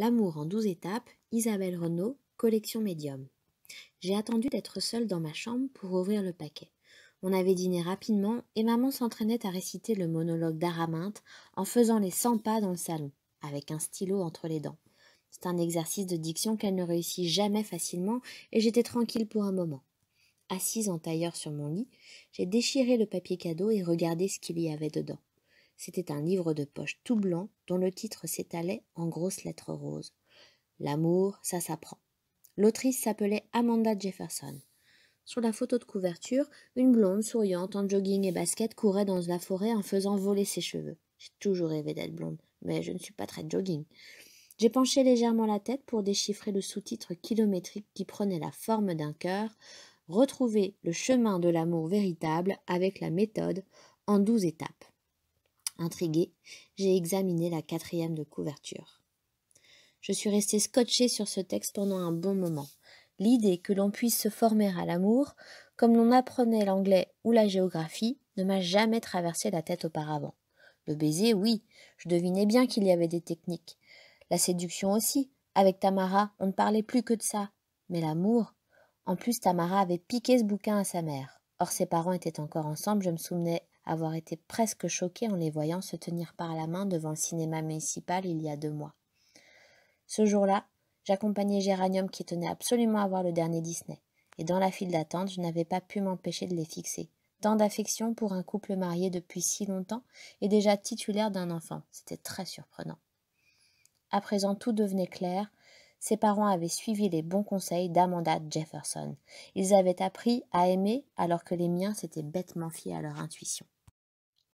L'amour en douze étapes, Isabelle Renaud, collection médium. J'ai attendu d'être seule dans ma chambre pour ouvrir le paquet. On avait dîné rapidement et maman s'entraînait à réciter le monologue d'Araminte en faisant les cent pas dans le salon, avec un stylo entre les dents. C'est un exercice de diction qu'elle ne réussit jamais facilement et j'étais tranquille pour un moment. Assise en tailleur sur mon lit, j'ai déchiré le papier cadeau et regardé ce qu'il y avait dedans. C'était un livre de poche tout blanc dont le titre s'étalait en grosses lettres roses. L'amour, ça s'apprend. L'autrice s'appelait Amanda Jefferson. Sur la photo de couverture, une blonde souriante en jogging et basket courait dans la forêt en faisant voler ses cheveux. J'ai toujours rêvé d'être blonde, mais je ne suis pas très jogging. J'ai penché légèrement la tête pour déchiffrer le sous-titre kilométrique qui prenait la forme d'un cœur, retrouver le chemin de l'amour véritable avec la méthode en douze étapes. Intriguée, j'ai examiné la quatrième de couverture. Je suis restée scotchée sur ce texte pendant un bon moment. L'idée que l'on puisse se former à l'amour, comme l'on apprenait l'anglais ou la géographie, ne m'a jamais traversé la tête auparavant. Le baiser, oui, je devinais bien qu'il y avait des techniques. La séduction aussi. Avec Tamara, on ne parlait plus que de ça. Mais l'amour. En plus, Tamara avait piqué ce bouquin à sa mère. Or, ses parents étaient encore ensemble, je me souvenais avoir été presque choquée en les voyant se tenir par la main devant le cinéma municipal il y a deux mois. Ce jour-là, j'accompagnais Géranium qui tenait absolument à voir le dernier Disney, et dans la file d'attente, je n'avais pas pu m'empêcher de les fixer. Tant d'affection pour un couple marié depuis si longtemps et déjà titulaire d'un enfant, c'était très surprenant. À présent, tout devenait clair, ses parents avaient suivi les bons conseils d'Amanda Jefferson. Ils avaient appris à aimer alors que les miens s'étaient bêtement fiés à leur intuition.